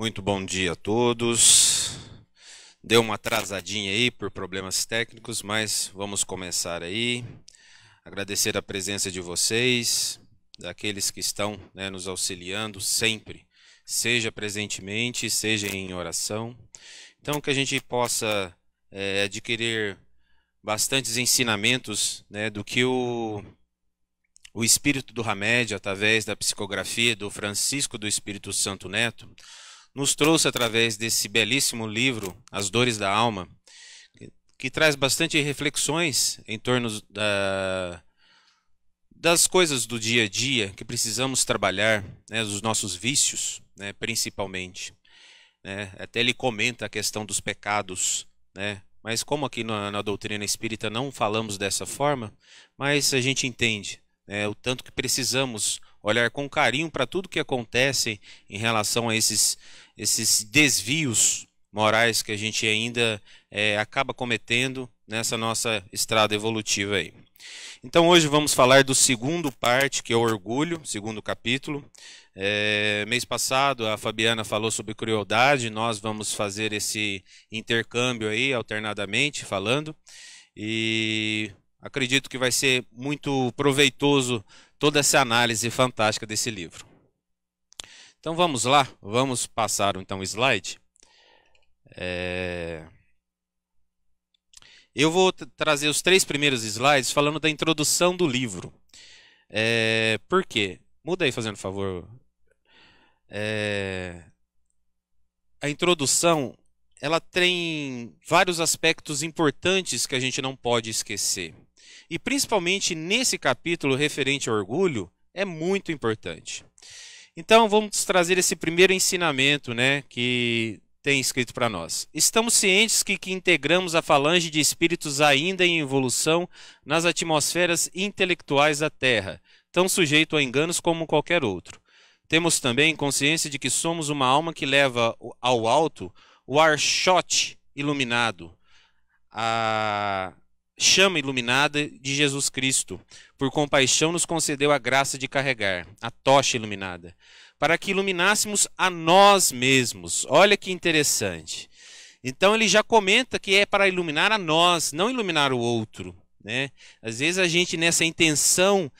Muito bom dia a todos. Deu uma atrasadinha aí por problemas técnicos, mas vamos começar aí. Agradecer a presença de vocês, daqueles que estão né, nos auxiliando sempre, seja presentemente, seja em oração. Então, que a gente possa é, adquirir bastantes ensinamentos né, do que o, o espírito do Ramédio através da psicografia do Francisco do Espírito Santo Neto, nos trouxe através desse belíssimo livro, As Dores da Alma, que traz bastante reflexões em torno da, das coisas do dia a dia que precisamos trabalhar, né, dos nossos vícios, né, principalmente. Né? Até ele comenta a questão dos pecados, né? mas como aqui na, na doutrina espírita não falamos dessa forma, mas a gente entende né, o tanto que precisamos olhar com carinho para tudo que acontece em relação a esses, esses desvios morais que a gente ainda é, acaba cometendo nessa nossa estrada evolutiva aí. Então hoje vamos falar do segundo parte, que é o orgulho, segundo capítulo. É, mês passado a Fabiana falou sobre crueldade, nós vamos fazer esse intercâmbio aí alternadamente falando. E acredito que vai ser muito proveitoso toda essa análise fantástica desse livro. Então vamos lá, vamos passar então o slide. É... Eu vou trazer os três primeiros slides falando da introdução do livro. É... Por quê? Muda aí, fazendo favor. É... A introdução ela tem vários aspectos importantes que a gente não pode esquecer e principalmente nesse capítulo referente ao orgulho, é muito importante. Então vamos trazer esse primeiro ensinamento, né, que tem escrito para nós. Estamos cientes que, que integramos a falange de espíritos ainda em evolução nas atmosferas intelectuais da Terra, tão sujeito a enganos como qualquer outro. Temos também consciência de que somos uma alma que leva ao alto o archote iluminado, a chama iluminada de Jesus Cristo. Por compaixão nos concedeu a graça de carregar a tocha iluminada, para que iluminássemos a nós mesmos. Olha que interessante. Então ele já comenta que é para iluminar a nós, não iluminar o outro, né? Às vezes a gente nessa intenção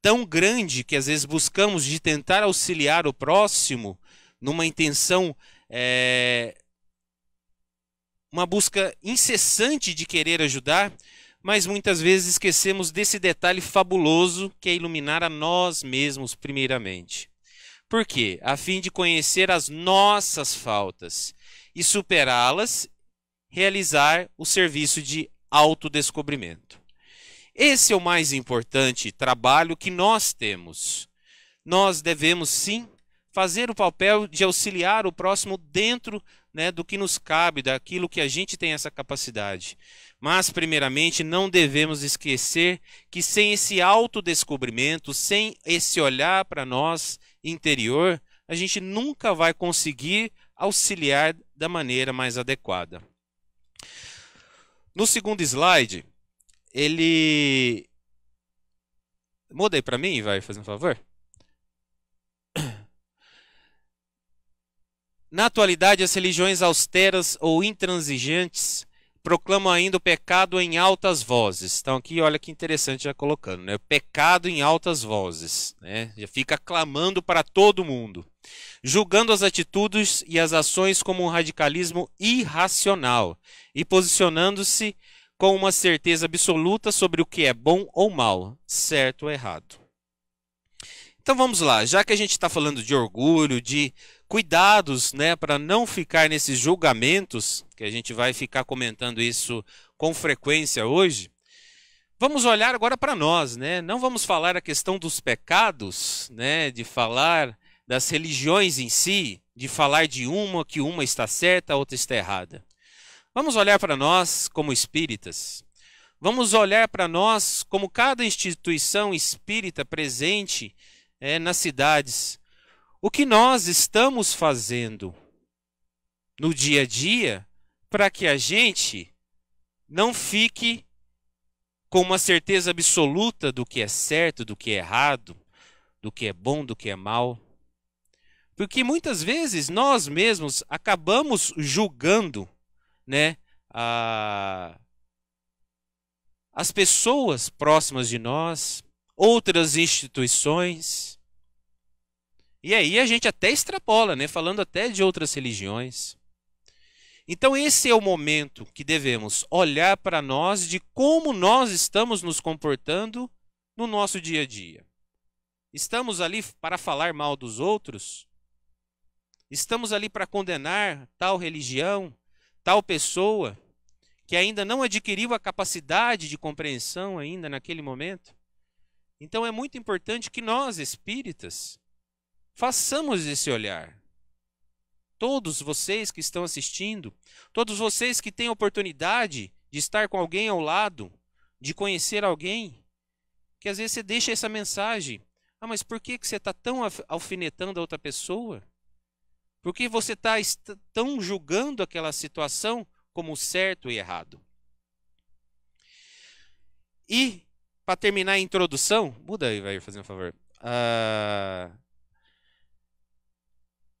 tão grande que às vezes buscamos de tentar auxiliar o próximo numa intenção é, uma busca incessante de querer ajudar, mas muitas vezes esquecemos desse detalhe fabuloso que é iluminar a nós mesmos, primeiramente. Por quê? A fim de conhecer as nossas faltas e superá-las, realizar o serviço de autodescobrimento. Esse é o mais importante trabalho que nós temos. Nós devemos sim fazer o papel de auxiliar o próximo dentro né, do que nos cabe, daquilo que a gente tem essa capacidade. Mas, primeiramente, não devemos esquecer que sem esse autodescobrimento, sem esse olhar para nós interior, a gente nunca vai conseguir auxiliar da maneira mais adequada. No segundo slide, ele. Muda para mim, vai, fazer um favor. Na atualidade, as religiões austeras ou intransigentes proclamam ainda o pecado em altas vozes. Então aqui, olha que interessante já colocando, né? Pecado em altas vozes, né? Já fica clamando para todo mundo, julgando as atitudes e as ações como um radicalismo irracional e posicionando-se com uma certeza absoluta sobre o que é bom ou mal, certo ou errado. Então vamos lá, já que a gente está falando de orgulho, de cuidados, né, para não ficar nesses julgamentos, que a gente vai ficar comentando isso com frequência hoje. Vamos olhar agora para nós, né? Não vamos falar a questão dos pecados, né, de falar das religiões em si, de falar de uma que uma está certa, a outra está errada. Vamos olhar para nós como espíritas. Vamos olhar para nós como cada instituição espírita presente é, nas cidades, o que nós estamos fazendo no dia a dia para que a gente não fique com uma certeza absoluta do que é certo, do que é errado, do que é bom, do que é mal. Porque muitas vezes nós mesmos acabamos julgando, né, a... as pessoas próximas de nós, outras instituições, e aí a gente até extrapola, né? falando até de outras religiões. Então, esse é o momento que devemos olhar para nós de como nós estamos nos comportando no nosso dia a dia. Estamos ali para falar mal dos outros? Estamos ali para condenar tal religião, tal pessoa que ainda não adquiriu a capacidade de compreensão ainda naquele momento? Então é muito importante que nós espíritas Façamos esse olhar. Todos vocês que estão assistindo, todos vocês que têm oportunidade de estar com alguém ao lado, de conhecer alguém, que às vezes você deixa essa mensagem. Ah, mas por que, que você está tão alfinetando a outra pessoa? Por que você tá está tão julgando aquela situação como certo e errado? E, para terminar a introdução, muda aí, vai fazer um favor. Uh,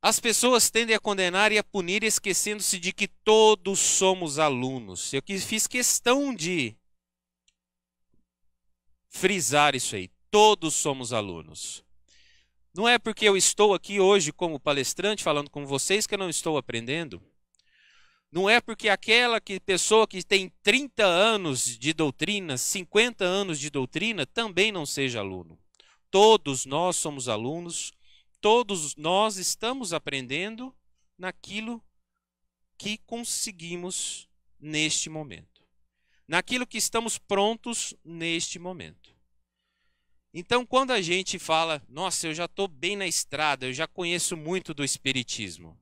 as pessoas tendem a condenar e a punir, esquecendo-se de que todos somos alunos. Eu fiz questão de frisar isso aí. Todos somos alunos. Não é porque eu estou aqui hoje como palestrante falando com vocês que eu não estou aprendendo. Não é porque aquela que, pessoa que tem 30 anos de doutrina, 50 anos de doutrina, também não seja aluno. Todos nós somos alunos, Todos nós estamos aprendendo naquilo que conseguimos neste momento, naquilo que estamos prontos neste momento. Então, quando a gente fala, nossa, eu já estou bem na estrada, eu já conheço muito do Espiritismo.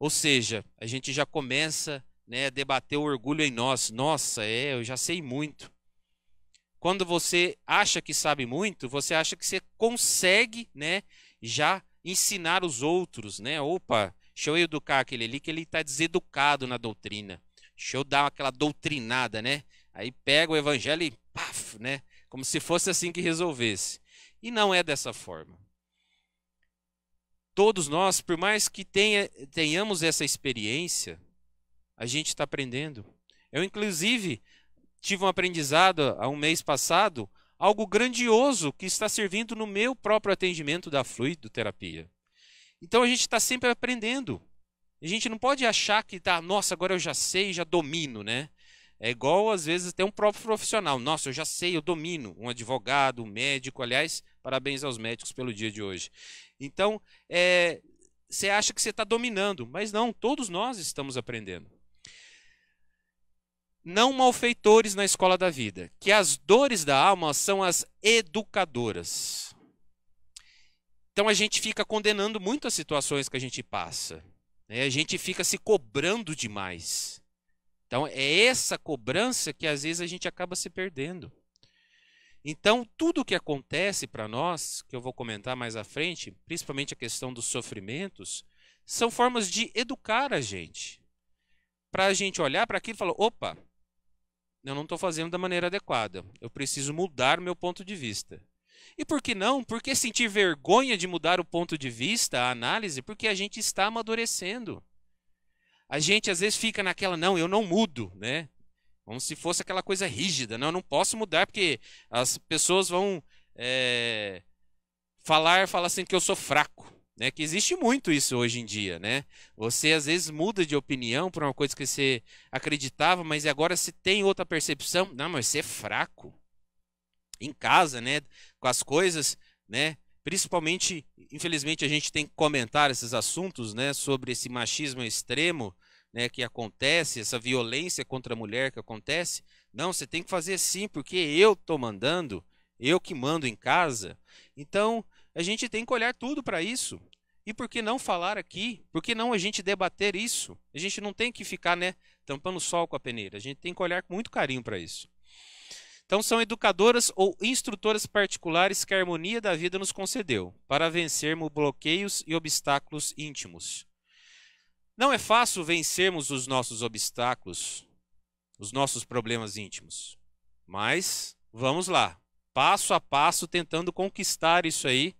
Ou seja, a gente já começa né, a debater o orgulho em nós. Nossa, é, eu já sei muito. Quando você acha que sabe muito, você acha que você consegue né, já ensinar os outros, né? Opa, deixa eu educar aquele ali que ele está deseducado na doutrina. Deixa eu dar aquela doutrinada, né? Aí pega o evangelho e paf, né? Como se fosse assim que resolvesse. E não é dessa forma. Todos nós, por mais que tenha, tenhamos essa experiência, a gente está aprendendo. Eu, inclusive, tive um aprendizado há um mês passado algo grandioso que está servindo no meu próprio atendimento da fluidoterapia. Então a gente está sempre aprendendo. A gente não pode achar que tá, nossa, agora eu já sei, já domino, né? É igual às vezes até um próprio profissional. Nossa, eu já sei, eu domino. Um advogado, um médico, aliás, parabéns aos médicos pelo dia de hoje. Então, é, você acha que você está dominando, mas não, todos nós estamos aprendendo não malfeitores na escola da vida, que as dores da alma são as educadoras. Então a gente fica condenando muito as situações que a gente passa. Né? A gente fica se cobrando demais. Então é essa cobrança que às vezes a gente acaba se perdendo. Então tudo o que acontece para nós, que eu vou comentar mais à frente, principalmente a questão dos sofrimentos, são formas de educar a gente. Para a gente olhar para aquilo e falar: opa, eu não estou fazendo da maneira adequada. Eu preciso mudar meu ponto de vista. E por que não? Por que sentir vergonha de mudar o ponto de vista, a análise? Porque a gente está amadurecendo. A gente às vezes fica naquela, não, eu não mudo, né? Como se fosse aquela coisa rígida, não, eu não posso mudar porque as pessoas vão é, falar, falar assim que eu sou fraco. Né, que existe muito isso hoje em dia, né? Você às vezes muda de opinião por uma coisa que você acreditava, mas agora se tem outra percepção, não, mas você é fraco. Em casa, né, com as coisas, né? Principalmente, infelizmente a gente tem que comentar esses assuntos, né, sobre esse machismo extremo, né, que acontece, essa violência contra a mulher que acontece. Não, você tem que fazer sim, porque eu tô mandando, eu que mando em casa. Então, a gente tem que olhar tudo para isso. E por que não falar aqui? Por que não a gente debater isso? A gente não tem que ficar né, tampando o sol com a peneira. A gente tem que olhar com muito carinho para isso. Então, são educadoras ou instrutoras particulares que a harmonia da vida nos concedeu para vencermos bloqueios e obstáculos íntimos. Não é fácil vencermos os nossos obstáculos, os nossos problemas íntimos. Mas vamos lá, passo a passo, tentando conquistar isso aí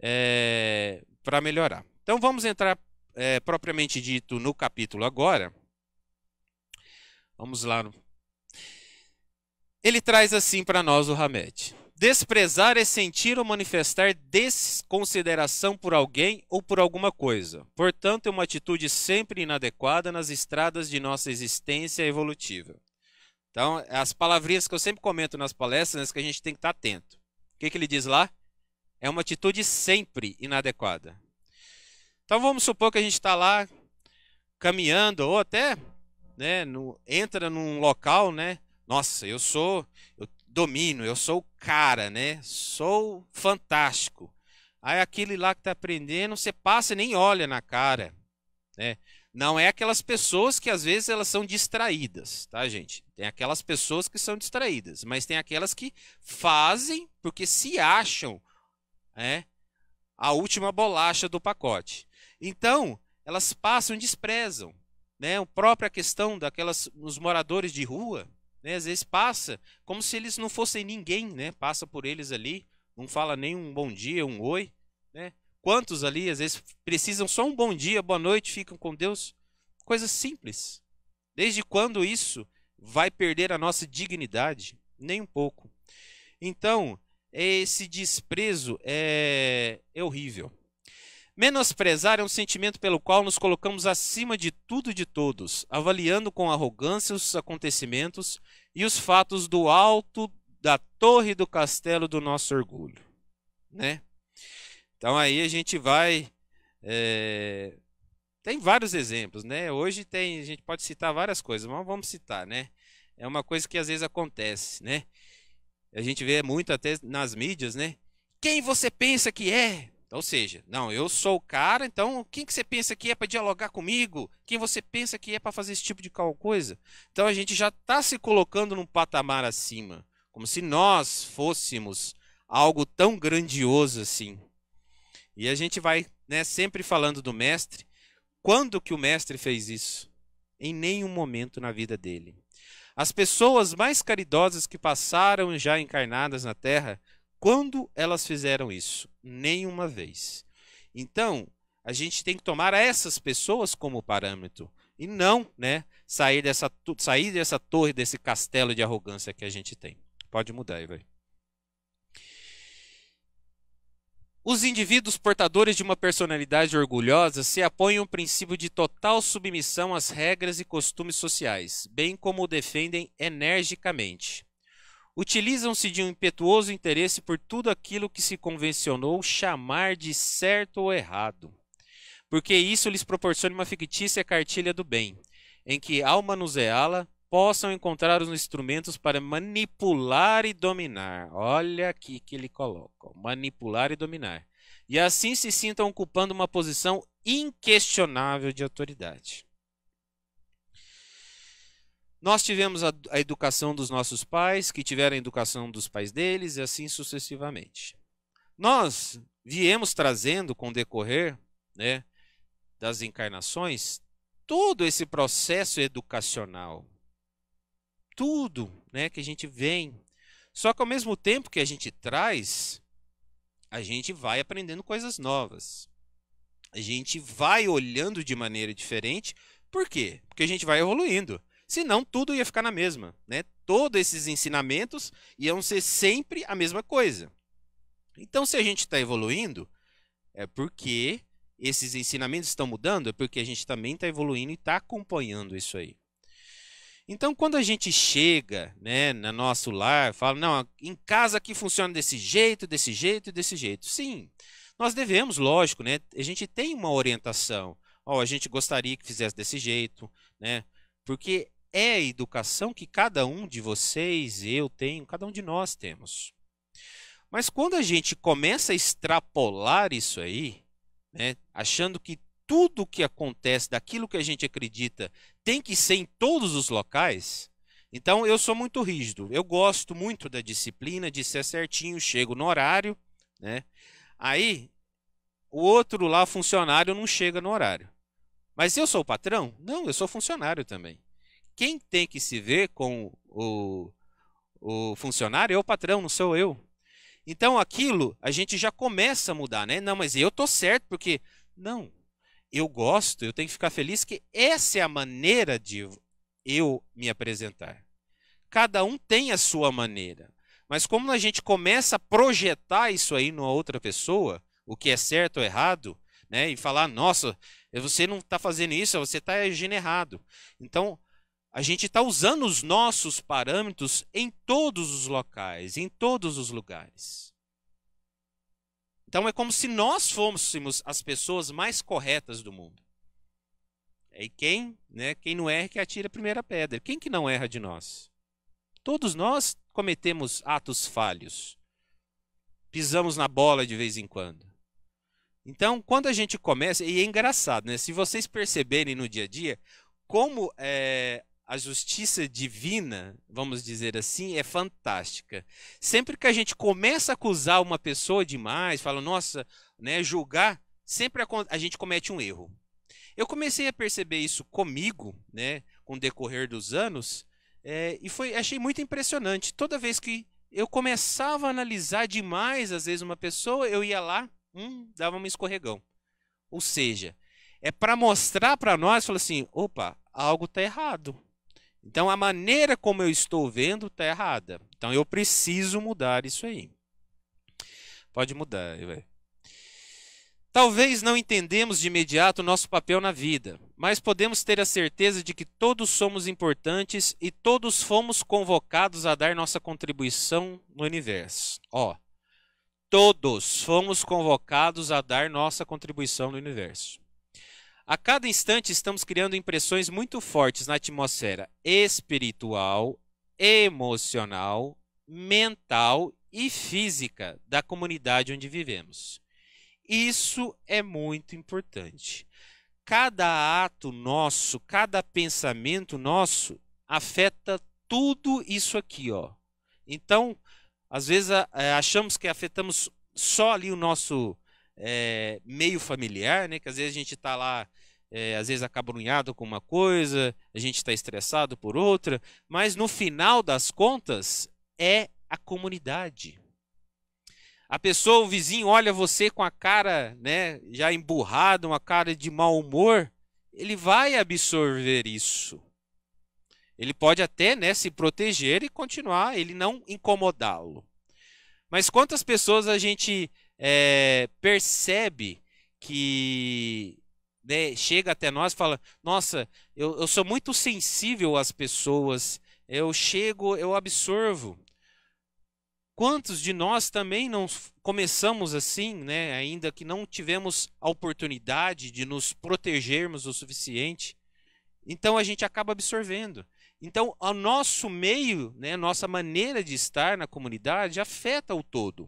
é, eh, para melhorar. Então vamos entrar é, propriamente dito no capítulo agora. Vamos lá. Ele traz assim para nós o Hamed. Desprezar é sentir ou manifestar desconsideração por alguém ou por alguma coisa. Portanto, é uma atitude sempre inadequada nas estradas de nossa existência evolutiva. Então, as palavrinhas que eu sempre comento nas palestras, né, que a gente tem que estar tá atento. O que, que ele diz lá? É uma atitude sempre inadequada. Então vamos supor que a gente está lá caminhando ou até né, no, entra num local, né? Nossa, eu sou, eu domino, eu sou o cara, né? Sou fantástico. Aí aquele lá que está aprendendo, você passa e nem olha na cara, né? Não é aquelas pessoas que às vezes elas são distraídas, tá, gente? Tem aquelas pessoas que são distraídas, mas tem aquelas que fazem porque se acham é a última bolacha do pacote. Então, elas passam e desprezam. Né? A própria questão daquelas os moradores de rua, né? às vezes passa como se eles não fossem ninguém, né? passa por eles ali, não fala nem um bom dia, um oi. Né? Quantos ali, às vezes, precisam só um bom dia, boa noite, ficam com Deus? Coisas simples. Desde quando isso vai perder a nossa dignidade? Nem um pouco. Então, esse desprezo é, é horrível. Menosprezar é um sentimento pelo qual nos colocamos acima de tudo e de todos, avaliando com arrogância os acontecimentos e os fatos do alto da torre do castelo do nosso orgulho, né? Então aí a gente vai é... tem vários exemplos, né? Hoje tem a gente pode citar várias coisas, mas vamos citar, né? É uma coisa que às vezes acontece, né? a gente vê muito até nas mídias, né? Quem você pensa que é? Ou seja, não, eu sou o cara, então quem que você pensa que é para dialogar comigo? Quem você pensa que é para fazer esse tipo de coisa? Então a gente já está se colocando num patamar acima, como se nós fôssemos algo tão grandioso assim. E a gente vai, né, sempre falando do mestre. Quando que o mestre fez isso? Em nenhum momento na vida dele. As pessoas mais caridosas que passaram já encarnadas na Terra, quando elas fizeram isso? Nenhuma vez. Então, a gente tem que tomar essas pessoas como parâmetro e não, né, sair dessa sair dessa torre desse castelo de arrogância que a gente tem. Pode mudar aí, velho. Os indivíduos portadores de uma personalidade orgulhosa se apoiam ao princípio de total submissão às regras e costumes sociais, bem como o defendem energicamente. Utilizam-se de um impetuoso interesse por tudo aquilo que se convencionou chamar de certo ou errado, porque isso lhes proporciona uma fictícia cartilha do bem, em que, ao manuseá-la, possam encontrar os instrumentos para manipular e dominar. Olha aqui que ele coloca: manipular e dominar. E assim se sintam ocupando uma posição inquestionável de autoridade. Nós tivemos a, a, educação dos nossos pais, que tiveram a educação dos pais deles, e assim sucessivamente. Nós viemos trazendo, com o decorrer né, das encarnações, todo esse processo educacional tudo né, que a gente vem. Só que ao mesmo tempo que a gente traz, a gente vai aprendendo coisas novas. A gente vai olhando de maneira diferente. Por quê? Porque a gente vai evoluindo. Senão tudo ia ficar na mesma, né? Todos esses ensinamentos iam ser sempre a mesma coisa. Então, se a gente está evoluindo, é porque esses ensinamentos estão mudando, é porque a gente também está evoluindo e está acompanhando isso aí. Então, quando a gente chega né, no nosso lar, fala, não, em casa aqui funciona desse jeito, desse jeito e desse jeito. Sim, nós devemos, lógico, né? A gente tem uma orientação. Ó, oh, a gente gostaria que fizesse desse jeito, né? Porque é a educação que cada um de vocês, eu tenho, cada um de nós temos. Mas quando a gente começa a extrapolar isso aí, né, achando que tudo o que acontece, daquilo que a gente acredita, tem que ser em todos os locais, então eu sou muito rígido. Eu gosto muito da disciplina, de ser certinho, chego no horário, né? Aí o outro lá, funcionário, não chega no horário. Mas eu sou o patrão? Não, eu sou funcionário também. Quem tem que se ver com o, o funcionário é o patrão, não sou eu. Então aquilo a gente já começa a mudar, né? Não, mas eu tô certo porque não, eu gosto, eu tenho que ficar feliz que essa é a maneira de eu me apresentar. Cada um tem a sua maneira. Mas como a gente começa a projetar isso aí numa outra pessoa, o que é certo ou errado, né? E falar, nossa, você não está fazendo isso, você está agindo errado. Então, a gente está usando os nossos parâmetros em todos os locais, em todos os lugares. Então é como se nós fôssemos as pessoas mais corretas do mundo. E quem, né, quem não erra é que atira a primeira pedra. Quem que não erra de nós? Todos nós cometemos atos falhos. Pisamos na bola de vez em quando. Então, quando a gente começa, e é engraçado, né? Se vocês perceberem no dia a dia, como é, a justiça divina, vamos dizer assim, é fantástica. Sempre que a gente começa a acusar uma pessoa demais, fala, nossa, né, julgar, sempre a, a gente comete um erro. Eu comecei a perceber isso comigo, né, com o decorrer dos anos, é, e foi, achei muito impressionante. Toda vez que eu começava a analisar demais, às vezes, uma pessoa, eu ia lá, hum, dava um escorregão. Ou seja, é para mostrar para nós, falou assim, opa, algo está errado então a maneira como eu estou vendo está errada. Então eu preciso mudar isso aí. Pode mudar, Talvez não entendemos de imediato nosso papel na vida, mas podemos ter a certeza de que todos somos importantes e todos fomos convocados a dar nossa contribuição no universo. Ó, todos fomos convocados a dar nossa contribuição no universo. A cada instante estamos criando impressões muito fortes na atmosfera espiritual, emocional, mental e física da comunidade onde vivemos. Isso é muito importante. Cada ato nosso, cada pensamento nosso afeta tudo isso aqui, ó. Então, às vezes é, achamos que afetamos só ali o nosso é, meio familiar, né? Que às vezes a gente está lá é, às vezes acabrunhado com uma coisa, a gente está estressado por outra, mas no final das contas é a comunidade. A pessoa, o vizinho, olha você com a cara né, já emburrada, uma cara de mau humor, ele vai absorver isso. Ele pode até né, se proteger e continuar, ele não incomodá-lo. Mas quantas pessoas a gente é, percebe que né, chega até nós e fala: Nossa, eu, eu sou muito sensível às pessoas, eu chego, eu absorvo. Quantos de nós também não começamos assim, né, ainda que não tivemos a oportunidade de nos protegermos o suficiente? Então a gente acaba absorvendo. Então, o nosso meio, né, nossa maneira de estar na comunidade afeta o todo.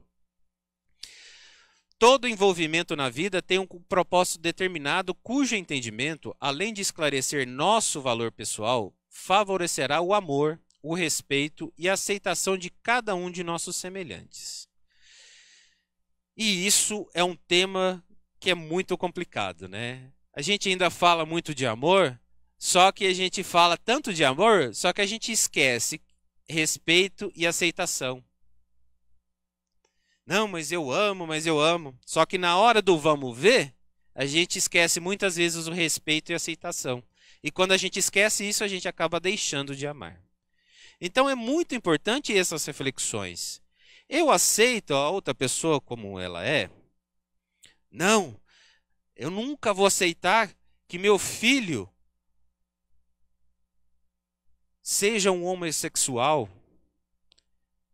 Todo envolvimento na vida tem um propósito determinado, cujo entendimento, além de esclarecer nosso valor pessoal, favorecerá o amor, o respeito e a aceitação de cada um de nossos semelhantes. E isso é um tema que é muito complicado, né? A gente ainda fala muito de amor, só que a gente fala tanto de amor, só que a gente esquece respeito e aceitação. Não, mas eu amo, mas eu amo. Só que na hora do vamos ver, a gente esquece muitas vezes o respeito e a aceitação. E quando a gente esquece isso, a gente acaba deixando de amar. Então é muito importante essas reflexões. Eu aceito a outra pessoa como ela é? Não, eu nunca vou aceitar que meu filho seja um homossexual.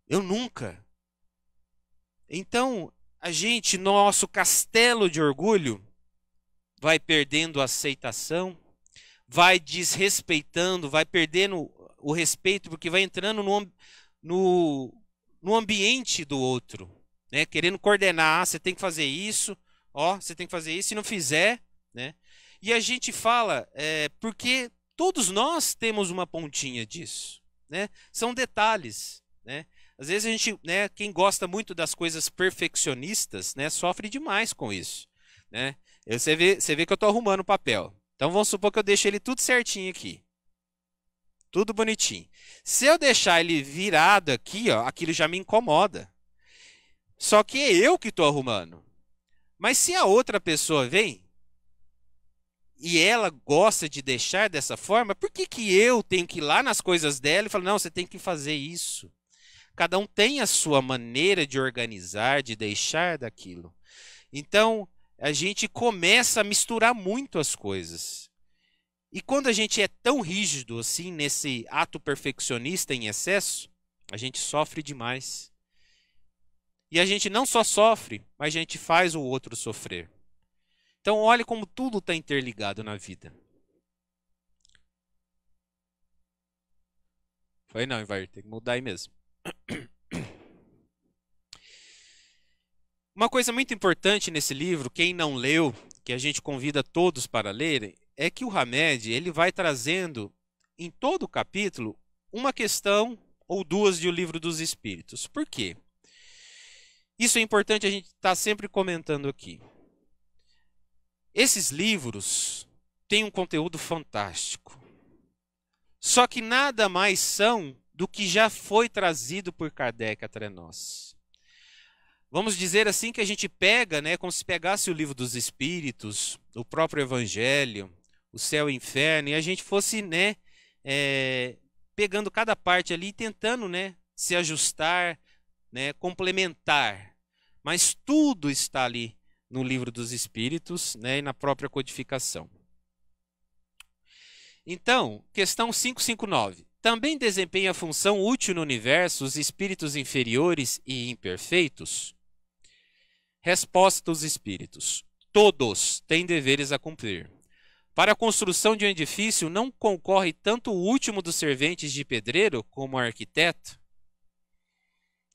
Eu nunca. Então, a gente, nosso castelo de orgulho, vai perdendo a aceitação, vai desrespeitando, vai perdendo o respeito, porque vai entrando no, no, no ambiente do outro, né? querendo coordenar, ah, você tem que fazer isso, ó, você tem que fazer isso, se não fizer, né? E a gente fala, é, porque todos nós temos uma pontinha disso, né? São detalhes, né? Às vezes a gente, né, quem gosta muito das coisas perfeccionistas, né, sofre demais com isso, né? Você vê, você vê que eu estou arrumando o papel. Então vamos supor que eu deixe ele tudo certinho aqui. Tudo bonitinho. Se eu deixar ele virado aqui, ó, aquilo já me incomoda. Só que é eu que estou arrumando. Mas se a outra pessoa vem e ela gosta de deixar dessa forma, por que, que eu tenho que ir lá nas coisas dela e falar, não, você tem que fazer isso? Cada um tem a sua maneira de organizar, de deixar daquilo. Então, a gente começa a misturar muito as coisas. E quando a gente é tão rígido assim nesse ato perfeccionista em excesso, a gente sofre demais. E a gente não só sofre, mas a gente faz o outro sofrer. Então olhe como tudo está interligado na vida. Foi não, Vai tem que mudar aí mesmo. Uma coisa muito importante nesse livro, quem não leu, que a gente convida todos para lerem, é que o Hamed ele vai trazendo em todo o capítulo uma questão ou duas de O Livro dos Espíritos. Por quê? Isso é importante a gente estar tá sempre comentando aqui. Esses livros têm um conteúdo fantástico. Só que nada mais são do que já foi trazido por Kardec até nós. Vamos dizer assim que a gente pega, né, como se pegasse o livro dos Espíritos, o próprio Evangelho, o céu e o inferno, e a gente fosse, né, é, pegando cada parte ali e tentando, né, se ajustar, né, complementar. Mas tudo está ali no livro dos Espíritos, né, e na própria codificação. Então, questão 559 também desempenha função útil no universo os espíritos inferiores e imperfeitos? Resposta dos espíritos: Todos têm deveres a cumprir. Para a construção de um edifício não concorre tanto o último dos serventes de pedreiro como o arquiteto?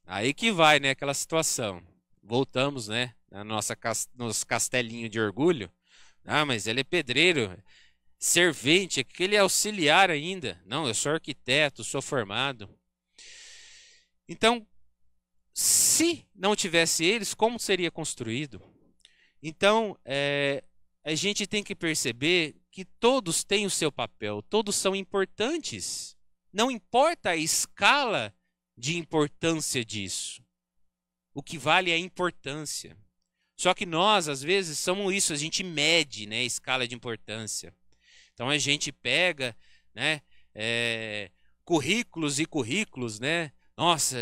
Aí que vai, né, aquela situação. Voltamos, né, nos castelinho de orgulho. Ah, mas ele é pedreiro, servente, aquele é é auxiliar ainda. Não, eu sou arquiteto, sou formado. Então, se não tivesse eles, como seria construído? Então, é, a gente tem que perceber que todos têm o seu papel, todos são importantes. Não importa a escala de importância disso. O que vale é a importância. Só que nós, às vezes, somos isso, a gente mede né, a escala de importância. Então a gente pega, né? É, currículos e currículos, né? Nossa,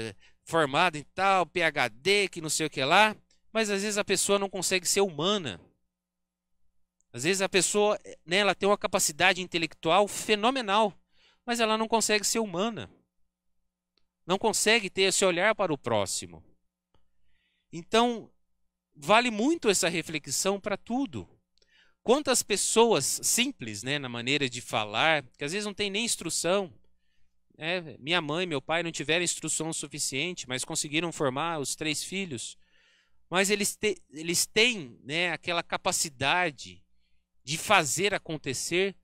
formado em tal, PhD, que não sei o que lá. Mas às vezes a pessoa não consegue ser humana. Às vezes a pessoa né, ela tem uma capacidade intelectual fenomenal, mas ela não consegue ser humana. Não consegue ter esse olhar para o próximo. Então, vale muito essa reflexão para tudo. Quantas pessoas simples, né, na maneira de falar, que às vezes não tem nem instrução. Né? Minha mãe e meu pai não tiveram instrução suficiente, mas conseguiram formar os três filhos. Mas eles, te, eles têm né, aquela capacidade de fazer acontecer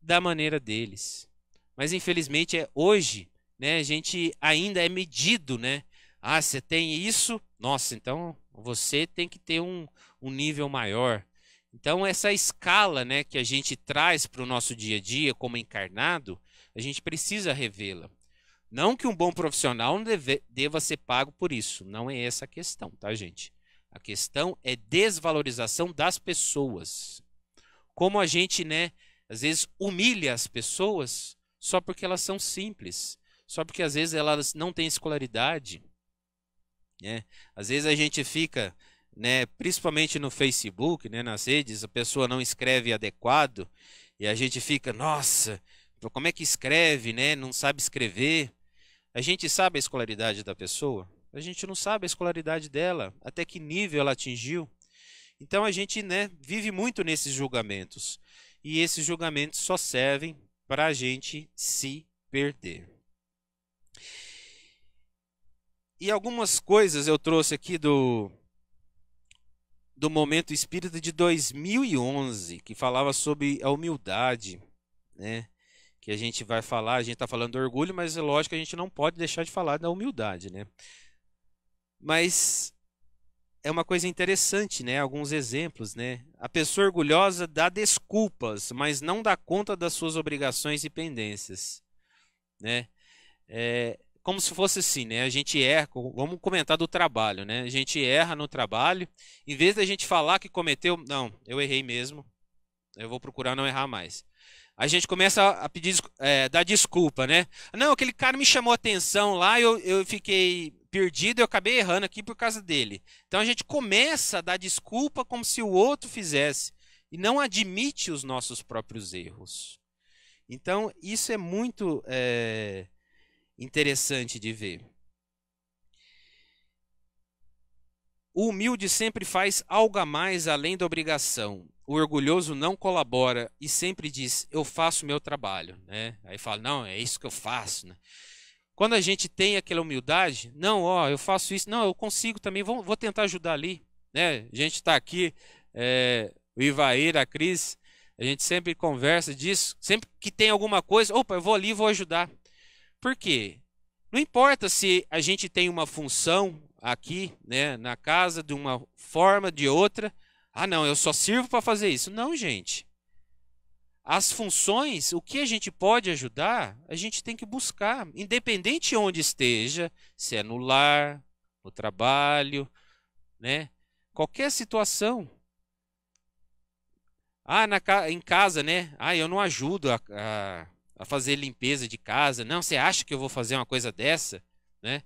da maneira deles. Mas infelizmente é hoje, né, a gente ainda é medido, né? Ah, você tem isso? Nossa, então você tem que ter um, um nível maior. Então, essa escala né, que a gente traz para o nosso dia a dia como encarnado, a gente precisa revê-la. Não que um bom profissional deve, deva ser pago por isso, não é essa a questão, tá, gente? A questão é desvalorização das pessoas. Como a gente, né, às vezes humilha as pessoas só porque elas são simples, só porque às vezes elas não têm escolaridade. Né? Às vezes a gente fica né, principalmente no Facebook, né, nas redes, a pessoa não escreve adequado e a gente fica, nossa, como é que escreve, né? Não sabe escrever. A gente sabe a escolaridade da pessoa? A gente não sabe a escolaridade dela, até que nível ela atingiu. Então a gente, né, vive muito nesses julgamentos. E esses julgamentos só servem para a gente se perder. E algumas coisas eu trouxe aqui do do Momento Espírita de 2011, que falava sobre a humildade, né? Que a gente vai falar, a gente está falando do orgulho, mas é lógico que a gente não pode deixar de falar da humildade, né? Mas é uma coisa interessante, né? Alguns exemplos, né? A pessoa orgulhosa dá desculpas, mas não dá conta das suas obrigações e pendências, né? É, como se fosse assim, né? A gente erra, vamos comentar do trabalho, né? A gente erra no trabalho, em vez da gente falar que cometeu, não, eu errei mesmo, eu vou procurar não errar mais. A gente começa a pedir, é, dar desculpa, né? Não, aquele cara me chamou atenção lá, eu, eu fiquei perdido, eu acabei errando aqui por causa dele. Então a gente começa a dar desculpa como se o outro fizesse e não admite os nossos próprios erros. Então isso é muito é interessante de ver. O humilde sempre faz algo a mais além da obrigação. O orgulhoso não colabora e sempre diz: Eu faço o meu trabalho. Né? Aí fala: Não, é isso que eu faço. Né? Quando a gente tem aquela humildade, não, ó, eu faço isso, não, eu consigo também, vou, vou tentar ajudar ali. Né? A gente está aqui, é, o Ivaíra, a Cris, a gente sempre conversa disso. Sempre que tem alguma coisa, opa, eu vou ali e vou ajudar. Por quê? Não importa se a gente tem uma função aqui, né, na casa, de uma forma, de outra. Ah, não, eu só sirvo para fazer isso. Não, gente. As funções, o que a gente pode ajudar, a gente tem que buscar, independente de onde esteja, se é no lar, no trabalho, né? Qualquer situação. Ah, na, em casa, né? Ah, eu não ajudo a, a a fazer limpeza de casa. Não, você acha que eu vou fazer uma coisa dessa, né?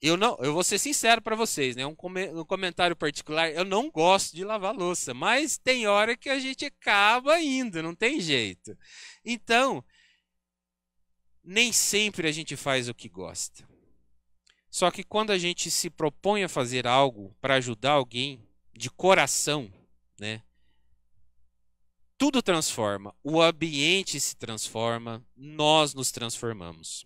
Eu não, eu vou ser sincero para vocês, né? Um, com um, comentário particular, eu não gosto de lavar louça, mas tem hora que a gente acaba indo, não tem jeito. Então, nem sempre a gente faz o que gosta. Só que quando a gente se propõe a fazer algo para ajudar alguém de coração, né? tudo transforma, o ambiente se transforma, nós nos transformamos.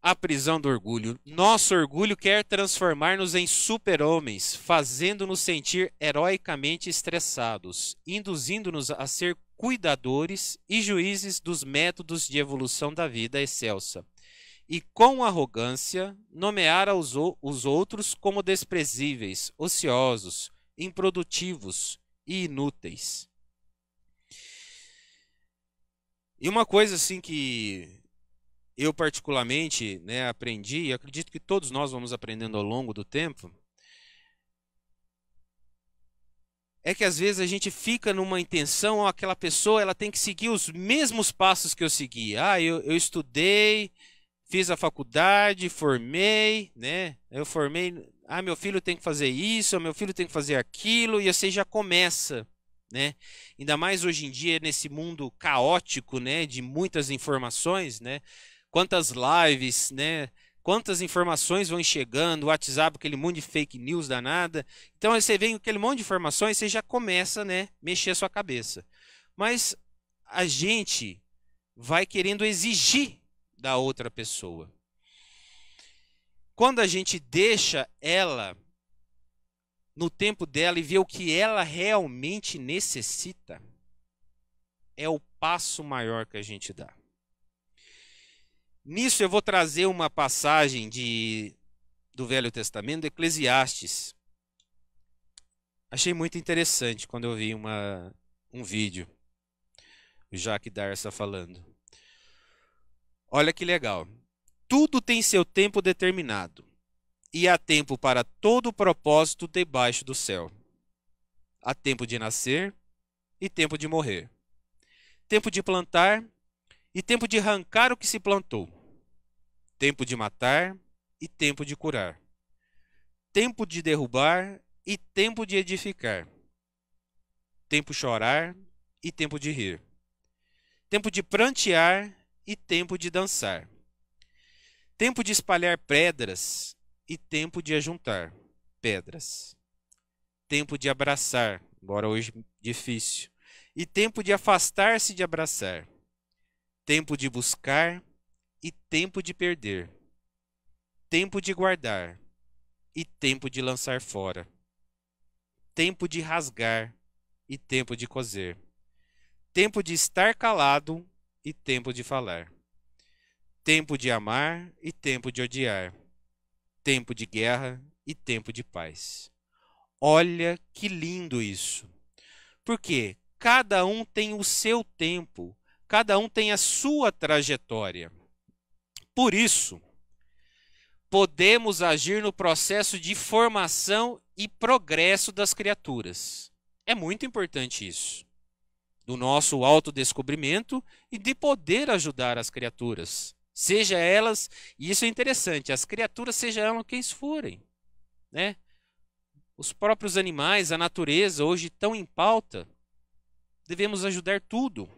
A prisão do orgulho. Nosso orgulho quer transformar-nos em super-homens, fazendo-nos sentir heroicamente estressados, induzindo-nos a ser cuidadores e juízes dos métodos de evolução da vida excelsa. E com arrogância, nomear os outros como desprezíveis, ociosos, improdutivos, inúteis. E uma coisa assim que eu particularmente né, aprendi, e acredito que todos nós vamos aprendendo ao longo do tempo, é que às vezes a gente fica numa intenção, aquela pessoa ela tem que seguir os mesmos passos que eu segui. Ah, eu, eu estudei, fiz a faculdade, formei, né? Eu formei ah, meu filho tem que fazer isso, meu filho tem que fazer aquilo, e você assim já começa, né? Ainda mais hoje em dia nesse mundo caótico, né, de muitas informações, né? Quantas lives, né? Quantas informações vão chegando, o WhatsApp, aquele monte de fake news danada. Então você vem com aquele monte de informações, você já começa, né, mexer a sua cabeça. Mas a gente vai querendo exigir da outra pessoa. Quando a gente deixa ela no tempo dela e vê o que ela realmente necessita, é o passo maior que a gente dá. Nisso eu vou trazer uma passagem de, do Velho Testamento, Eclesiastes. Achei muito interessante quando eu vi uma, um vídeo, o Jacques Darça falando. Olha que legal. Tudo tem seu tempo determinado, e há tempo para todo o propósito debaixo do céu. Há tempo de nascer e tempo de morrer, tempo de plantar e tempo de arrancar o que se plantou, tempo de matar e tempo de curar, tempo de derrubar e tempo de edificar, tempo chorar e tempo de rir, tempo de prantear e tempo de dançar, Tempo de espalhar pedras e tempo de ajuntar pedras. Tempo de abraçar, embora hoje difícil, e tempo de afastar-se de abraçar. Tempo de buscar e tempo de perder. Tempo de guardar e tempo de lançar fora. Tempo de rasgar e tempo de coser. Tempo de estar calado e tempo de falar tempo de amar e tempo de odiar, tempo de guerra e tempo de paz. Olha que lindo isso! Porque cada um tem o seu tempo, cada um tem a sua trajetória. Por isso, podemos agir no processo de formação e progresso das criaturas. É muito importante isso. Do nosso autodescobrimento e de poder ajudar as criaturas Seja elas, e isso é interessante, as criaturas sejam elas quem forem, né? Os próprios animais, a natureza, hoje tão em pauta, devemos ajudar tudo.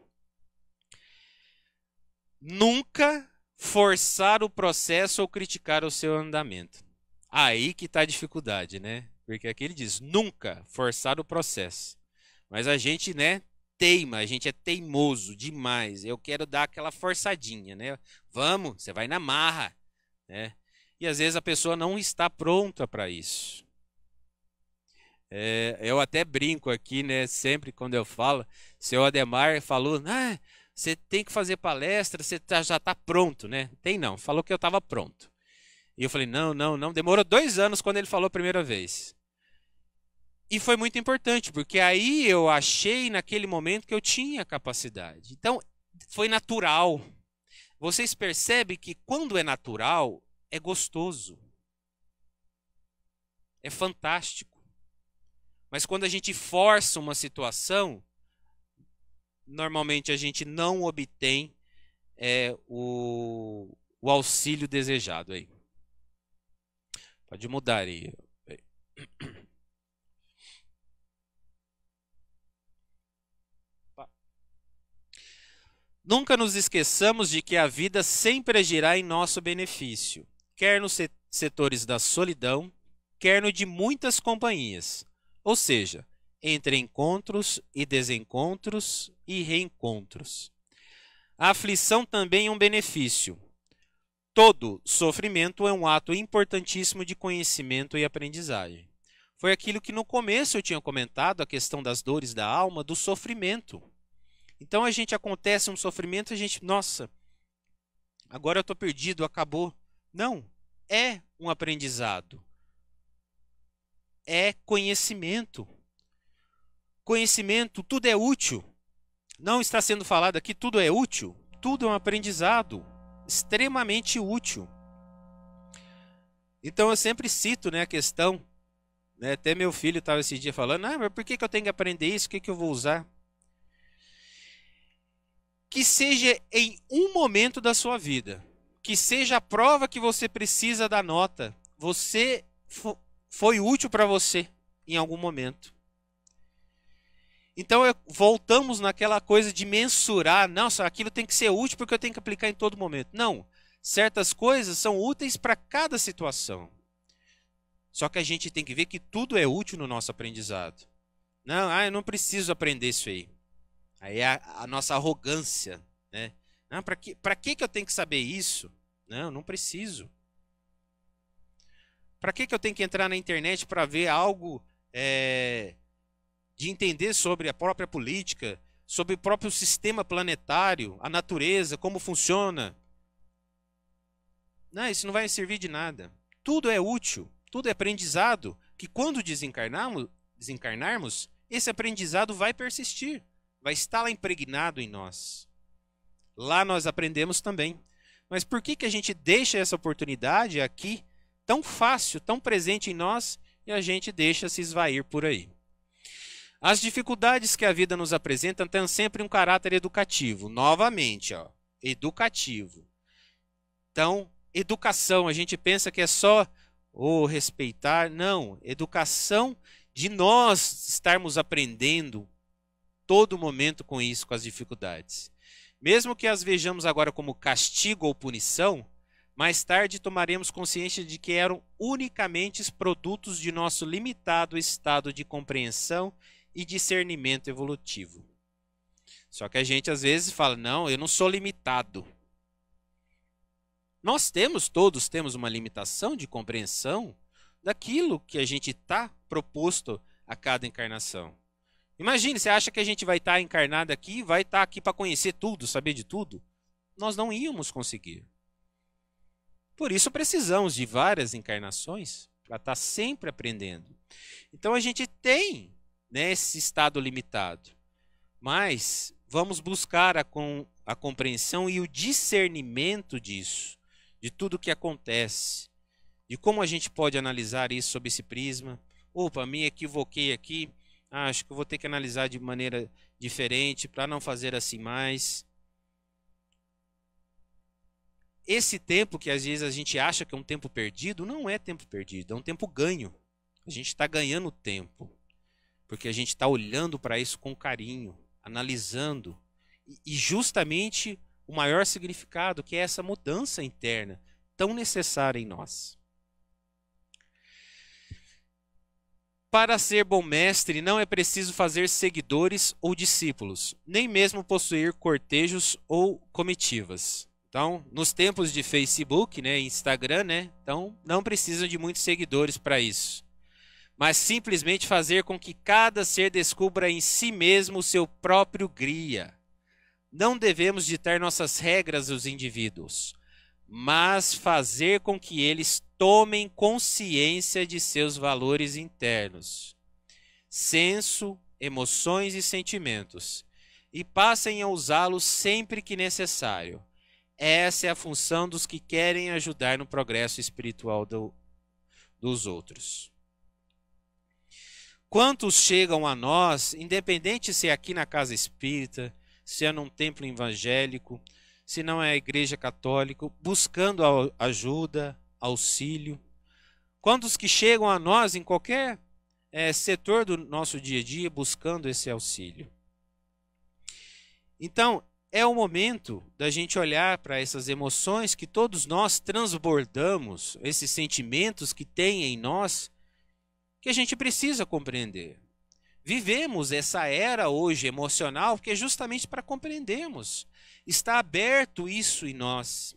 Nunca forçar o processo ou criticar o seu andamento. Aí que está a dificuldade, né? Porque aqui ele diz, nunca forçar o processo. Mas a gente, né, teima, a gente é teimoso demais. Eu quero dar aquela forçadinha, né? Vamos, você vai na marra, né? E às vezes a pessoa não está pronta para isso. É, eu até brinco aqui, né? Sempre quando eu falo, seu Ademar falou, ah, você tem que fazer palestra, você tá, já está pronto, né? Tem não, falou que eu estava pronto. E eu falei, não, não, não. Demorou dois anos quando ele falou a primeira vez. E foi muito importante, porque aí eu achei naquele momento que eu tinha capacidade. Então, foi natural. Vocês percebem que quando é natural, é gostoso. É fantástico. Mas quando a gente força uma situação, normalmente a gente não obtém é, o, o auxílio desejado aí. Pode mudar aí. Nunca nos esqueçamos de que a vida sempre agirá em nosso benefício, quer nos setores da solidão, quer no de muitas companhias, ou seja, entre encontros e desencontros e reencontros. A aflição também é um benefício. Todo sofrimento é um ato importantíssimo de conhecimento e aprendizagem. Foi aquilo que no começo eu tinha comentado, a questão das dores da alma, do sofrimento. Então a gente acontece um sofrimento, a gente, nossa, agora eu estou perdido, acabou. Não, é um aprendizado. É conhecimento. Conhecimento, tudo é útil. Não está sendo falado aqui, tudo é útil. Tudo é um aprendizado extremamente útil. Então eu sempre cito né, a questão. Né, até meu filho estava esse dia falando: ah, mas por que, que eu tenho que aprender isso? O que, que eu vou usar? que seja em um momento da sua vida, que seja a prova que você precisa da nota, você foi útil para você em algum momento. Então é, voltamos naquela coisa de mensurar, nossa, aquilo tem que ser útil porque eu tenho que aplicar em todo momento. Não, certas coisas são úteis para cada situação. Só que a gente tem que ver que tudo é útil no nosso aprendizado. Não, ah, eu não preciso aprender isso aí. Aí é a, a nossa arrogância, né? Ah, para que, que, que eu tenho que saber isso? Não, não preciso. Para que, que eu tenho que entrar na internet para ver algo é, de entender sobre a própria política, sobre o próprio sistema planetário, a natureza, como funciona? Não, isso não vai servir de nada. Tudo é útil, tudo é aprendizado, que quando desencarnarmos, desencarnarmos esse aprendizado vai persistir vai estar lá impregnado em nós. Lá nós aprendemos também. Mas por que, que a gente deixa essa oportunidade aqui, tão fácil, tão presente em nós, e a gente deixa se esvair por aí? As dificuldades que a vida nos apresenta têm sempre um caráter educativo. Novamente, ó, educativo. Então, educação, a gente pensa que é só o oh, respeitar. Não, educação de nós estarmos aprendendo todo momento com isso, com as dificuldades. Mesmo que as vejamos agora como castigo ou punição, mais tarde tomaremos consciência de que eram unicamente produtos de nosso limitado estado de compreensão e discernimento evolutivo. Só que a gente às vezes fala: não, eu não sou limitado. Nós temos, todos temos uma limitação de compreensão daquilo que a gente está proposto a cada encarnação. Imagine, você acha que a gente vai estar tá encarnado aqui, vai estar tá aqui para conhecer tudo, saber de tudo? Nós não íamos conseguir. Por isso precisamos de várias encarnações para estar tá sempre aprendendo. Então a gente tem né, esse estado limitado, mas vamos buscar a, com, a compreensão e o discernimento disso, de tudo o que acontece, de como a gente pode analisar isso sob esse prisma. Opa, me equivoquei aqui ah, acho que eu vou ter que analisar de maneira diferente para não fazer assim mais. Esse tempo que às vezes a gente acha que é um tempo perdido, não é tempo perdido, é um tempo ganho. A gente está ganhando tempo, porque a gente está olhando para isso com carinho, analisando. E justamente o maior significado, que é essa mudança interna tão necessária em nós. Para ser bom mestre, não é preciso fazer seguidores ou discípulos, nem mesmo possuir cortejos ou comitivas. Então, nos tempos de Facebook, né, Instagram, né, então não precisa de muitos seguidores para isso. Mas simplesmente fazer com que cada ser descubra em si mesmo o seu próprio guia. Não devemos ditar nossas regras aos indivíduos, mas fazer com que eles tomem consciência de seus valores internos, senso, emoções e sentimentos, e passem a usá-los sempre que necessário. Essa é a função dos que querem ajudar no progresso espiritual do, dos outros. Quantos chegam a nós, independente se é aqui na casa espírita, se é num templo evangélico, se não é a igreja católica, buscando ajuda, auxílio. Quantos que chegam a nós em qualquer é, setor do nosso dia a dia buscando esse auxílio? Então, é o momento da gente olhar para essas emoções que todos nós transbordamos, esses sentimentos que tem em nós, que a gente precisa compreender. Vivemos essa era hoje emocional que é justamente para compreendermos. Está aberto isso em nós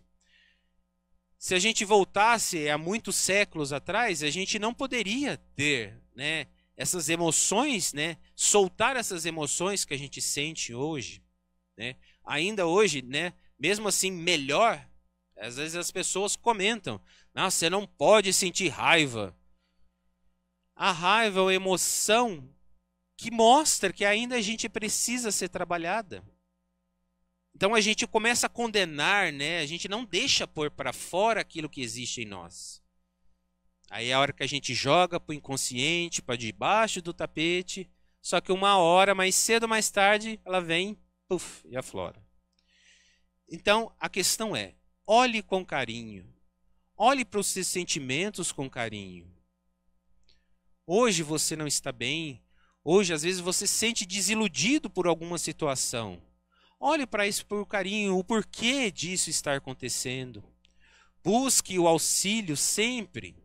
se a gente voltasse há muitos séculos atrás, a gente não poderia ter, né, essas emoções, né, soltar essas emoções que a gente sente hoje, né? Ainda hoje, né, mesmo assim melhor, às vezes as pessoas comentam: nossa você não pode sentir raiva". A raiva é uma emoção que mostra que ainda a gente precisa ser trabalhada. Então a gente começa a condenar, né? A gente não deixa pôr para fora aquilo que existe em nós. Aí é a hora que a gente joga pro inconsciente, para debaixo do tapete, só que uma hora mais cedo ou mais tarde ela vem, puff, e aflora. Então a questão é: olhe com carinho. Olhe para os seus sentimentos com carinho. Hoje você não está bem, hoje às vezes você se sente desiludido por alguma situação. Olhe para isso por carinho, o porquê disso está acontecendo. Busque o auxílio sempre.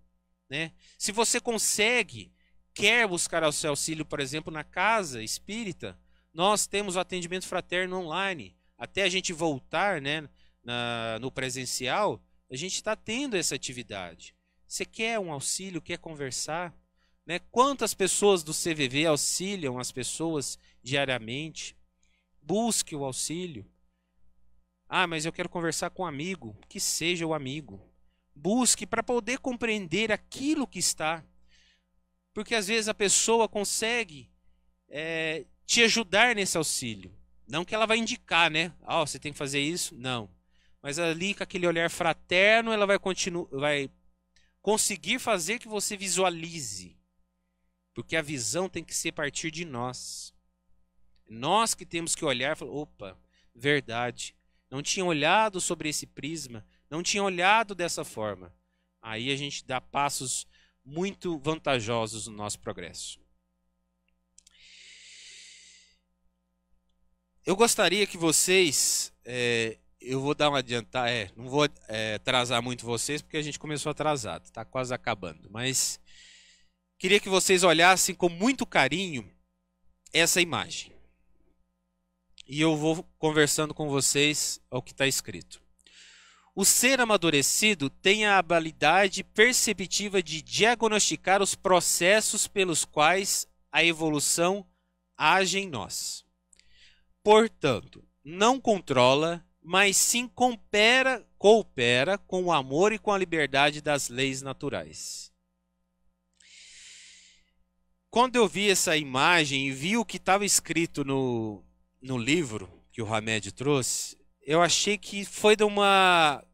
Né? Se você consegue, quer buscar o seu auxílio, por exemplo, na casa espírita, nós temos o atendimento fraterno online. Até a gente voltar né, na, no presencial, a gente está tendo essa atividade. Você quer um auxílio, quer conversar? Né? Quantas pessoas do CVV auxiliam as pessoas diariamente? Busque o auxílio. Ah, mas eu quero conversar com um amigo. Que seja o amigo. Busque para poder compreender aquilo que está. Porque às vezes a pessoa consegue é, te ajudar nesse auxílio. Não que ela vai indicar, né? Ah, oh, você tem que fazer isso. Não. Mas ali, com aquele olhar fraterno, ela vai, vai conseguir fazer que você visualize. Porque a visão tem que ser a partir de nós. Nós que temos que olhar e falar: opa, verdade. Não tinha olhado sobre esse prisma, não tinha olhado dessa forma. Aí a gente dá passos muito vantajosos no nosso progresso. Eu gostaria que vocês. É, eu vou dar um adiantar. É, não vou é, atrasar muito vocês, porque a gente começou atrasado, está quase acabando. Mas queria que vocês olhassem com muito carinho essa imagem e eu vou conversando com vocês ao que está escrito. O ser amadurecido tem a habilidade perceptiva de diagnosticar os processos pelos quais a evolução age em nós. Portanto, não controla, mas sim compera, coopera com o amor e com a liberdade das leis naturais. Quando eu vi essa imagem e vi o que estava escrito no, no livro que o Hamed trouxe, eu achei que foi de uma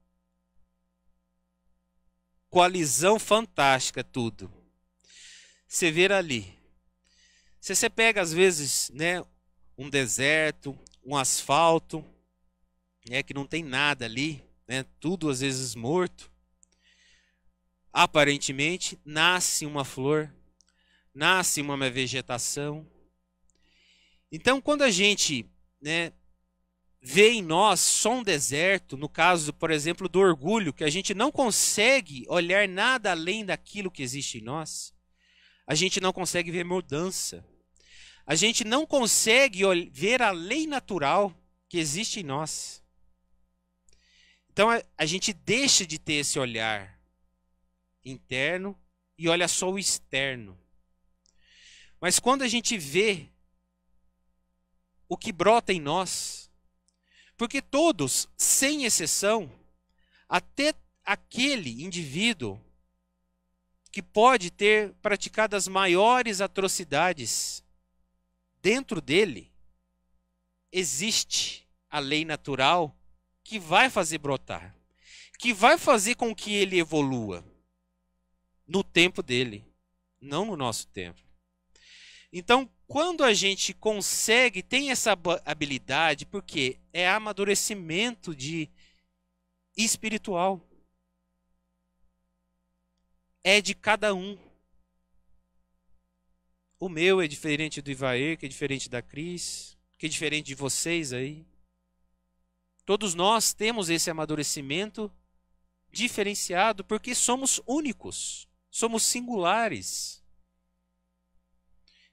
coalizão fantástica tudo. Você vê ali. Se você pega às vezes, né, um deserto, um asfalto, né, que não tem nada ali, né, tudo às vezes morto. Aparentemente nasce uma flor, nasce uma vegetação, então, quando a gente né, vê em nós só um deserto, no caso, por exemplo, do orgulho, que a gente não consegue olhar nada além daquilo que existe em nós, a gente não consegue ver mudança. A gente não consegue ver a lei natural que existe em nós. Então a, a gente deixa de ter esse olhar interno e olha só o externo. Mas quando a gente vê o que brota em nós. Porque todos, sem exceção, até aquele indivíduo que pode ter praticado as maiores atrocidades, dentro dele existe a lei natural que vai fazer brotar, que vai fazer com que ele evolua no tempo dele, não no nosso tempo. Então, quando a gente consegue, tem essa habilidade, porque é amadurecimento de espiritual. É de cada um. O meu é diferente do Ivair, que é diferente da Cris, que é diferente de vocês aí. Todos nós temos esse amadurecimento diferenciado porque somos únicos, somos singulares.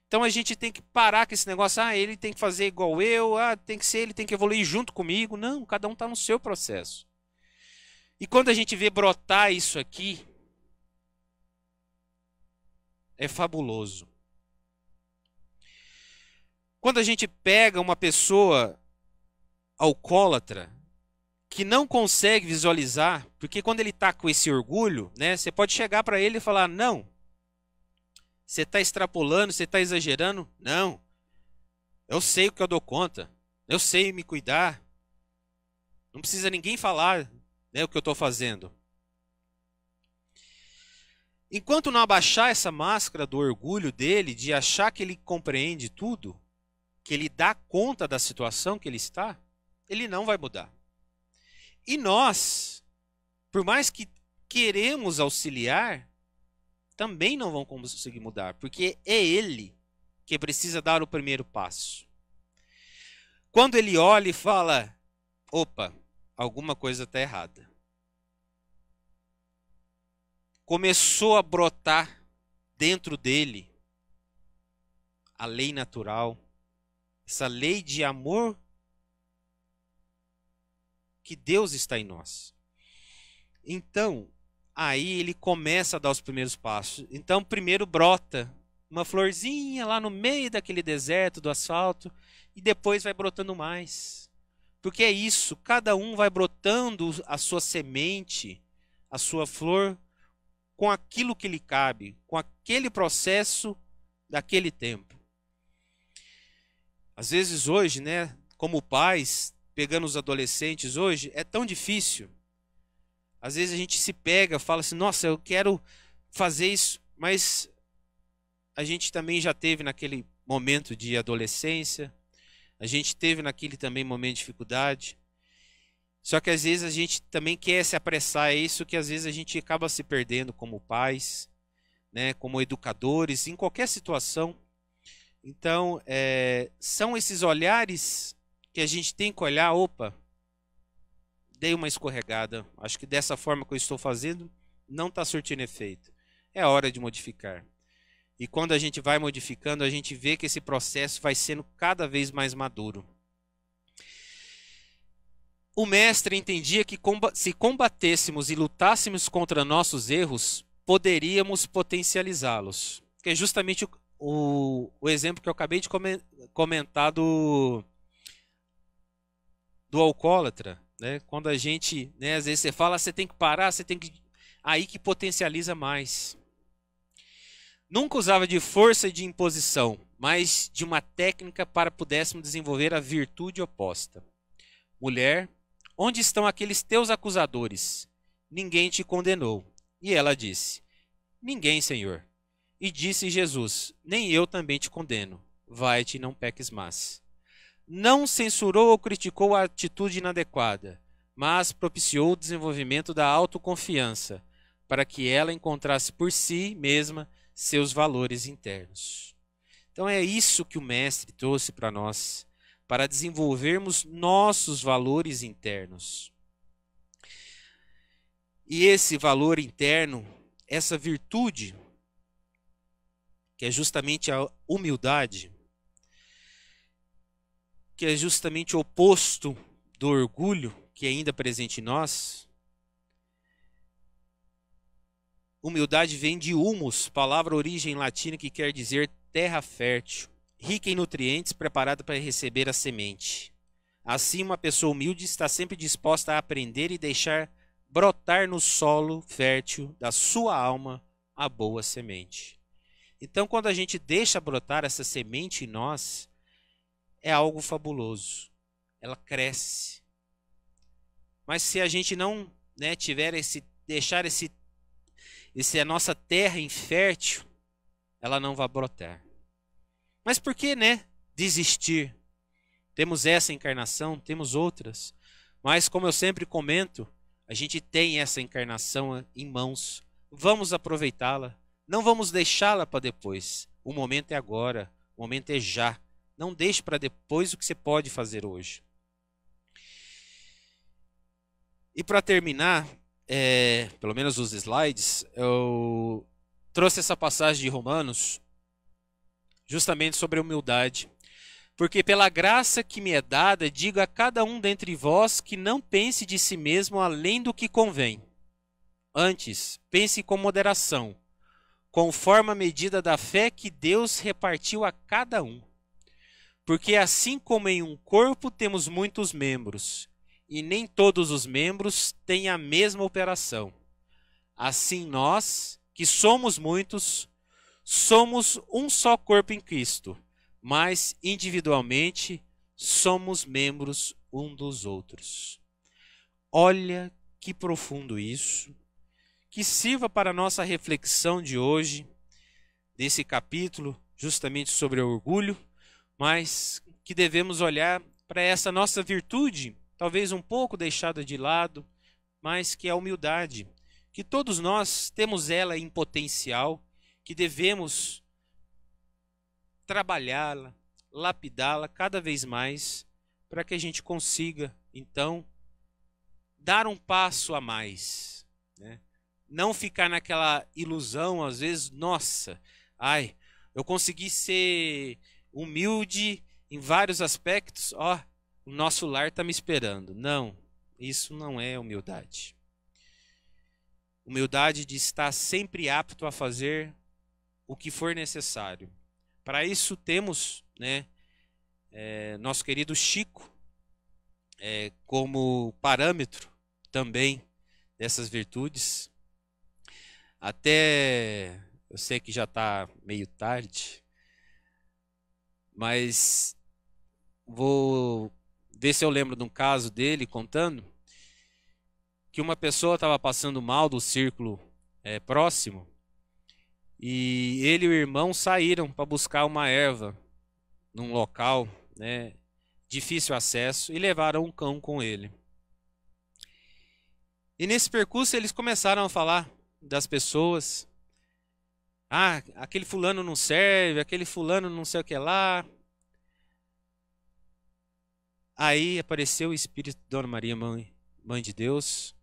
Então a gente tem que parar com esse negócio, ah, ele tem que fazer igual eu, ah, tem que ser, ele tem que evoluir junto comigo. Não, cada um está no seu processo. E quando a gente vê brotar isso aqui, é fabuloso. Quando a gente pega uma pessoa alcoólatra que não consegue visualizar, porque quando ele está com esse orgulho, né, você pode chegar para ele e falar: "Não, você está extrapolando, você está exagerando? Não. Eu sei o que eu dou conta. Eu sei me cuidar. Não precisa ninguém falar né, o que eu estou fazendo. Enquanto não abaixar essa máscara do orgulho dele, de achar que ele compreende tudo, que ele dá conta da situação que ele está, ele não vai mudar. E nós, por mais que queremos auxiliar, também não vão conseguir mudar, porque é ele que precisa dar o primeiro passo. Quando ele olha e fala: opa, alguma coisa está errada. Começou a brotar dentro dele a lei natural, essa lei de amor que Deus está em nós. Então, Aí ele começa a dar os primeiros passos. Então, primeiro brota uma florzinha lá no meio daquele deserto do asfalto e depois vai brotando mais. Porque é isso, cada um vai brotando a sua semente, a sua flor com aquilo que lhe cabe, com aquele processo daquele tempo. Às vezes hoje, né, como pais, pegando os adolescentes hoje, é tão difícil às vezes a gente se pega, fala assim: nossa, eu quero fazer isso, mas a gente também já teve naquele momento de adolescência, a gente teve naquele também momento de dificuldade. Só que às vezes a gente também quer se apressar, é isso que às vezes a gente acaba se perdendo como pais, né, como educadores, em qualquer situação. Então, é, são esses olhares que a gente tem que olhar, opa, dei uma escorregada. Acho que dessa forma que eu estou fazendo, não está surtindo efeito. É hora de modificar. E quando a gente vai modificando, a gente vê que esse processo vai sendo cada vez mais maduro. O mestre entendia que se combatêssemos e lutássemos contra nossos erros, poderíamos potencializá-los. Que é justamente o, o, exemplo que eu acabei de comentar do, do alcoólatra né? Quando a gente, né, às vezes você fala, você tem que parar, você tem que. Aí que potencializa mais. Nunca usava de força e de imposição, mas de uma técnica para pudéssemos desenvolver a virtude oposta. Mulher, onde estão aqueles teus acusadores? Ninguém te condenou. E ela disse: Ninguém, Senhor. E disse Jesus: Nem eu também te condeno. Vai-te e não peques mais não censurou ou criticou a atitude inadequada, mas propiciou o desenvolvimento da autoconfiança, para que ela encontrasse por si mesma seus valores internos. Então é isso que o Mestre trouxe para nós, para desenvolvermos nossos valores internos. E esse valor interno, essa virtude, que é justamente a humildade, que é justamente o oposto do orgulho que é ainda presente em nós. Humildade vem de humus, palavra origem latina que quer dizer terra fértil, rica em nutrientes, preparada para receber a semente. Assim, uma pessoa humilde está sempre disposta a aprender e deixar brotar no solo fértil da sua alma a boa semente. Então, quando a gente deixa brotar essa semente em nós, é algo fabuloso. Ela cresce. Mas se a gente não né, tiver esse, deixar esse, esse a nossa terra infértil, ela não vai brotar. Mas por que, né, desistir? Temos essa encarnação, temos outras. Mas como eu sempre comento, a gente tem essa encarnação em mãos. Vamos aproveitá-la. Não vamos deixá-la para depois. O momento é agora, o momento é já. Não deixe para depois o que você pode fazer hoje. E para terminar, é, pelo menos os slides, eu trouxe essa passagem de Romanos justamente sobre a humildade. Porque pela graça que me é dada, digo a cada um dentre vós que não pense de si mesmo além do que convém. Antes, pense com moderação, conforme a medida da fé que Deus repartiu a cada um. Porque assim como em um corpo temos muitos membros, e nem todos os membros têm a mesma operação. Assim nós, que somos muitos, somos um só corpo em Cristo, mas individualmente somos membros um dos outros. Olha que profundo isso, que sirva para a nossa reflexão de hoje, desse capítulo justamente sobre orgulho mas que devemos olhar para essa nossa virtude, talvez um pouco deixada de lado, mas que é a humildade, que todos nós temos ela em potencial, que devemos trabalhá-la, lapidá-la cada vez mais, para que a gente consiga, então, dar um passo a mais. Né? Não ficar naquela ilusão, às vezes, nossa, ai, eu consegui ser humilde em vários aspectos, ó, o nosso lar está me esperando. Não, isso não é humildade. Humildade de estar sempre apto a fazer o que for necessário. Para isso temos, né, é, nosso querido Chico é, como parâmetro também dessas virtudes. Até eu sei que já está meio tarde, mas vou ver se eu lembro de um caso dele contando que uma pessoa estava passando mal do círculo é, próximo e ele e o irmão saíram para buscar uma erva num local né, difícil acesso e levaram um cão com ele. E nesse percurso eles começaram a falar das pessoas, ah, aquele fulano não serve, aquele fulano não sei o que lá. Aí apareceu o Espírito de Dona Maria, mãe, mãe de Deus,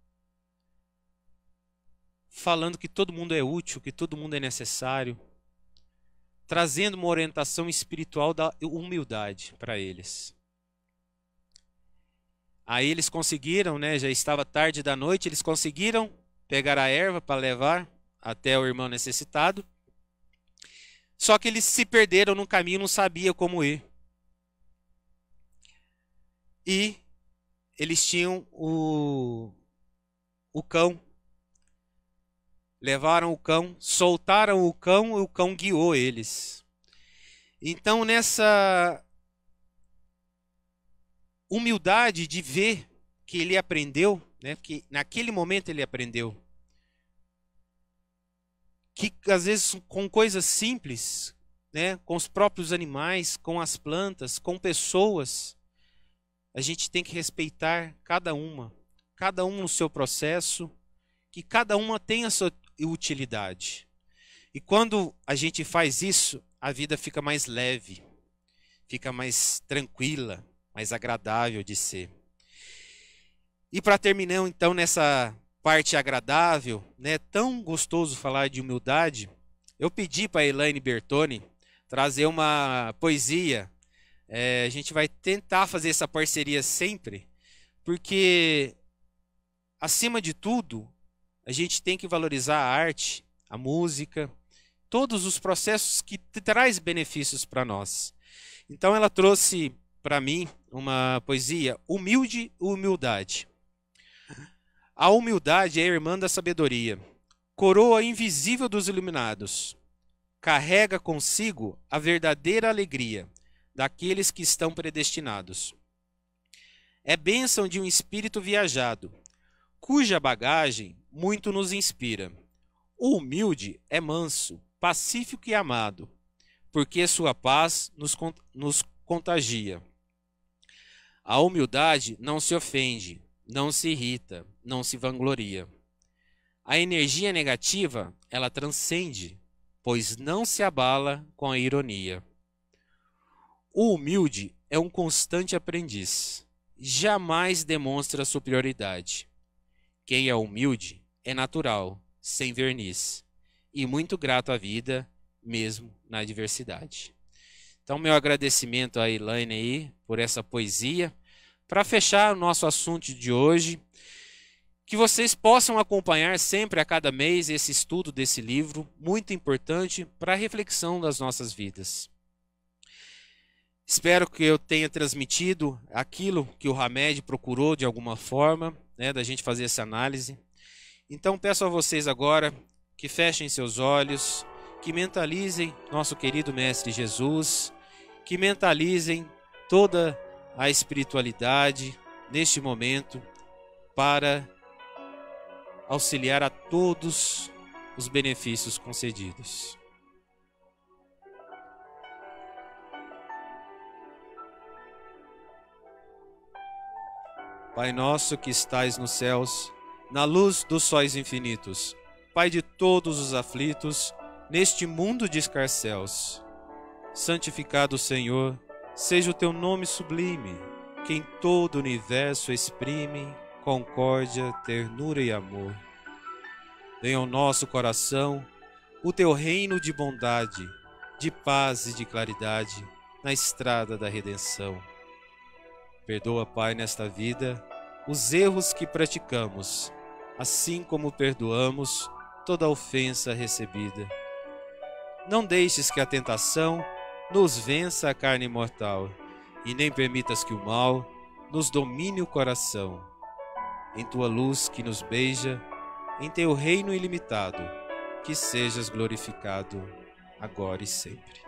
falando que todo mundo é útil, que todo mundo é necessário, trazendo uma orientação espiritual da humildade para eles. Aí eles conseguiram, né, já estava tarde da noite, eles conseguiram pegar a erva para levar até o irmão necessitado. Só que eles se perderam no caminho, não sabia como ir. E eles tinham o o cão. Levaram o cão, soltaram o cão e o cão guiou eles. Então nessa humildade de ver que ele aprendeu, né? Que naquele momento ele aprendeu que às vezes com coisas simples, né, com os próprios animais, com as plantas, com pessoas, a gente tem que respeitar cada uma, cada um no seu processo, que cada uma tem a sua utilidade. E quando a gente faz isso, a vida fica mais leve, fica mais tranquila, mais agradável de ser. E para terminar então nessa parte agradável, né? Tão gostoso falar de humildade. Eu pedi para Elaine Bertoni trazer uma poesia. É, a gente vai tentar fazer essa parceria sempre, porque acima de tudo a gente tem que valorizar a arte, a música, todos os processos que traz benefícios para nós. Então ela trouxe para mim uma poesia humilde humildade. A humildade é a irmã da sabedoria, coroa invisível dos iluminados. Carrega consigo a verdadeira alegria daqueles que estão predestinados. É bênção de um espírito viajado, cuja bagagem muito nos inspira. O humilde é manso, pacífico e amado, porque sua paz nos, nos contagia. A humildade não se ofende, não se irrita, não se vangloria. A energia negativa, ela transcende, pois não se abala com a ironia. O humilde é um constante aprendiz, jamais demonstra superioridade. Quem é humilde é natural, sem verniz, e muito grato à vida, mesmo na adversidade. Então, meu agradecimento à Elaine aí por essa poesia para fechar o nosso assunto de hoje, que vocês possam acompanhar sempre a cada mês esse estudo desse livro, muito importante para a reflexão das nossas vidas. Espero que eu tenha transmitido aquilo que o Hamed procurou de alguma forma, né, da gente fazer essa análise. Então peço a vocês agora que fechem seus olhos, que mentalizem nosso querido Mestre Jesus, que mentalizem toda a espiritualidade neste momento para auxiliar a todos os benefícios concedidos. Pai nosso que estais nos céus, na luz dos sóis infinitos, Pai de todos os aflitos, neste mundo de escarcéus, santificado Senhor, Seja o teu nome sublime, que em todo o universo exprime concórdia, ternura e amor. Venha ao nosso coração o teu reino de bondade, de paz e de claridade na estrada da redenção. Perdoa, Pai, nesta vida os erros que praticamos, assim como perdoamos toda ofensa recebida. Não deixes que a tentação nos vença a carne mortal, e nem permitas que o mal nos domine o coração. Em tua luz que nos beija, em teu reino ilimitado, que sejas glorificado agora e sempre.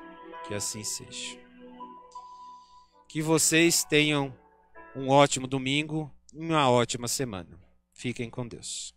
Que assim seja. Que vocês tenham um ótimo domingo e uma ótima semana. Fiquem com Deus.